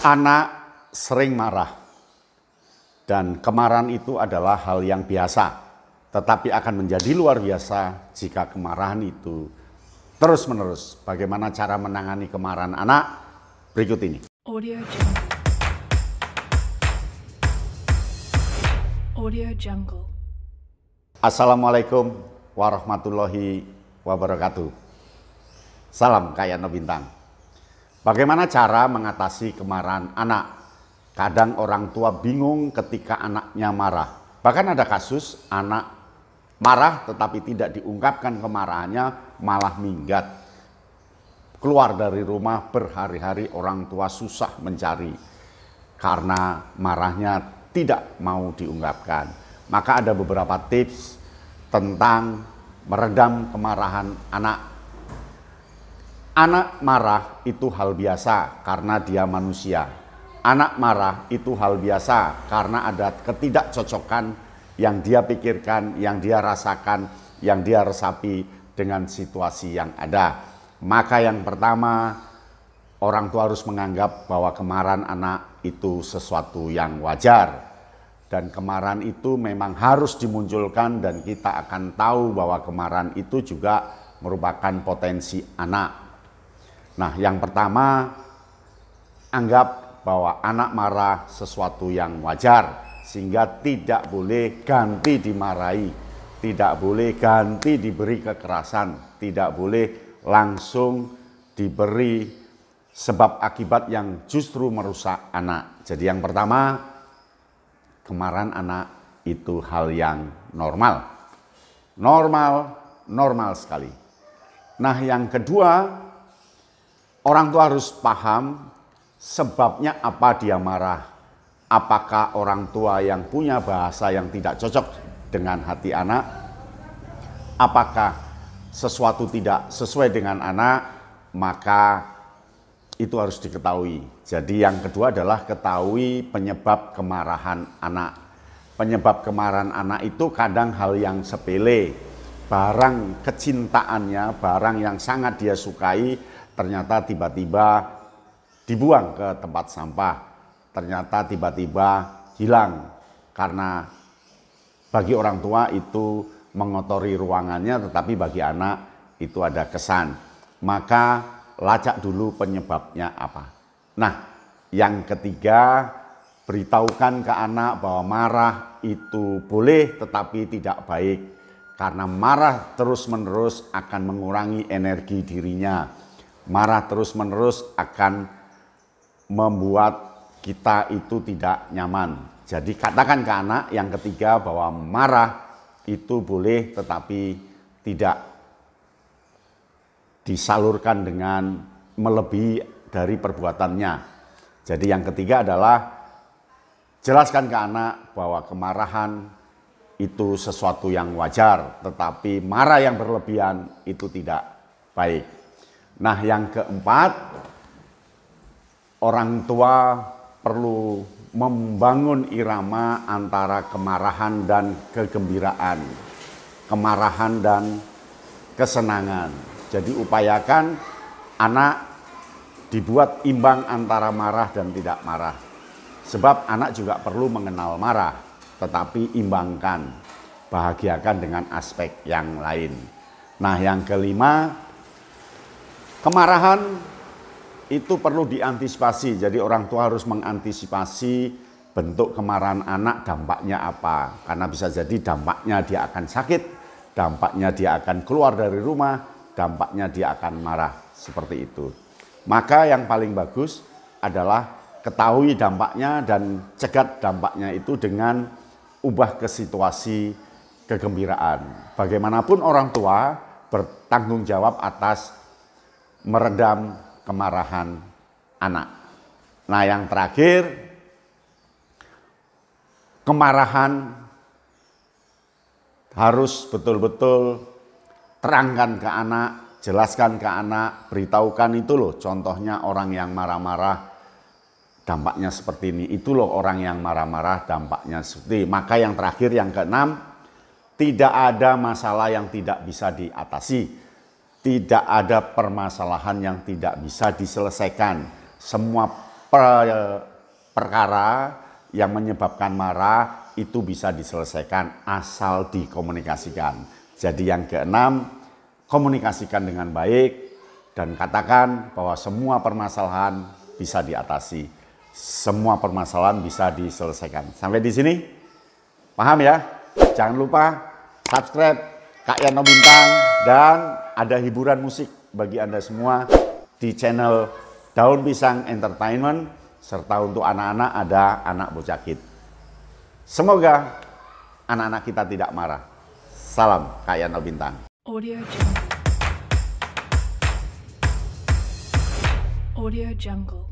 Anak sering marah dan kemarahan itu adalah hal yang biasa, tetapi akan menjadi luar biasa jika kemarahan itu terus-menerus. Bagaimana cara menangani kemarahan anak? Berikut ini. Audio Jungle. Audio Jungle. Assalamualaikum warahmatullahi wabarakatuh. Salam kaya Bintang. Bagaimana cara mengatasi kemarahan anak? Kadang orang tua bingung ketika anaknya marah. Bahkan ada kasus anak marah tetapi tidak diungkapkan kemarahannya malah minggat. Keluar dari rumah berhari-hari orang tua susah mencari karena marahnya tidak mau diungkapkan. Maka ada beberapa tips tentang meredam kemarahan anak Anak marah itu hal biasa karena dia manusia. Anak marah itu hal biasa karena ada ketidakcocokan yang dia pikirkan, yang dia rasakan, yang dia resapi dengan situasi yang ada. Maka yang pertama, orang tua harus menganggap bahwa kemarahan anak itu sesuatu yang wajar. Dan kemarahan itu memang harus dimunculkan dan kita akan tahu bahwa kemarahan itu juga merupakan potensi anak Nah, yang pertama anggap bahwa anak marah sesuatu yang wajar sehingga tidak boleh ganti dimarahi, tidak boleh ganti diberi kekerasan, tidak boleh langsung diberi sebab akibat yang justru merusak anak. Jadi yang pertama, kemarahan anak itu hal yang normal. Normal, normal sekali. Nah, yang kedua, Orang tua harus paham sebabnya apa dia marah. Apakah orang tua yang punya bahasa yang tidak cocok dengan hati anak? Apakah sesuatu tidak sesuai dengan anak? Maka itu harus diketahui. Jadi yang kedua adalah ketahui penyebab kemarahan anak. Penyebab kemarahan anak itu kadang hal yang sepele. Barang kecintaannya, barang yang sangat dia sukai, ternyata tiba-tiba dibuang ke tempat sampah, ternyata tiba-tiba hilang karena bagi orang tua itu mengotori ruangannya, tetapi bagi anak itu ada kesan. Maka lacak dulu penyebabnya apa. Nah, yang ketiga, beritahukan ke anak bahwa marah itu boleh tetapi tidak baik. Karena marah terus-menerus akan mengurangi energi dirinya marah terus-menerus akan membuat kita itu tidak nyaman. Jadi katakan ke anak yang ketiga bahwa marah itu boleh tetapi tidak disalurkan dengan melebihi dari perbuatannya. Jadi yang ketiga adalah jelaskan ke anak bahwa kemarahan itu sesuatu yang wajar, tetapi marah yang berlebihan itu tidak baik. Nah, yang keempat, orang tua perlu membangun irama antara kemarahan dan kegembiraan, kemarahan dan kesenangan. Jadi upayakan anak dibuat imbang antara marah dan tidak marah. Sebab anak juga perlu mengenal marah, tetapi imbangkan, bahagiakan dengan aspek yang lain. Nah, yang kelima, Kemarahan itu perlu diantisipasi. Jadi orang tua harus mengantisipasi bentuk kemarahan anak dampaknya apa. Karena bisa jadi dampaknya dia akan sakit, dampaknya dia akan keluar dari rumah, dampaknya dia akan marah seperti itu. Maka yang paling bagus adalah ketahui dampaknya dan cegat dampaknya itu dengan ubah ke situasi kegembiraan. Bagaimanapun orang tua bertanggung jawab atas meredam kemarahan anak. Nah, yang terakhir kemarahan harus betul-betul terangkan ke anak, jelaskan ke anak, beritahukan itu loh contohnya orang yang marah-marah dampaknya seperti ini. Itu loh orang yang marah-marah dampaknya seperti. Ini. Maka yang terakhir yang keenam tidak ada masalah yang tidak bisa diatasi tidak ada permasalahan yang tidak bisa diselesaikan. Semua per, perkara yang menyebabkan marah itu bisa diselesaikan asal dikomunikasikan. Jadi yang keenam, komunikasikan dengan baik dan katakan bahwa semua permasalahan bisa diatasi. Semua permasalahan bisa diselesaikan. Sampai di sini? Paham ya? Jangan lupa subscribe Kak Yano Bintang dan ada hiburan musik bagi Anda semua di channel Daun Pisang Entertainment serta untuk anak-anak ada anak bocakit. Semoga anak-anak kita tidak marah. Salam Kak Yano Bintang. Audio Jungle. Audio Jungle.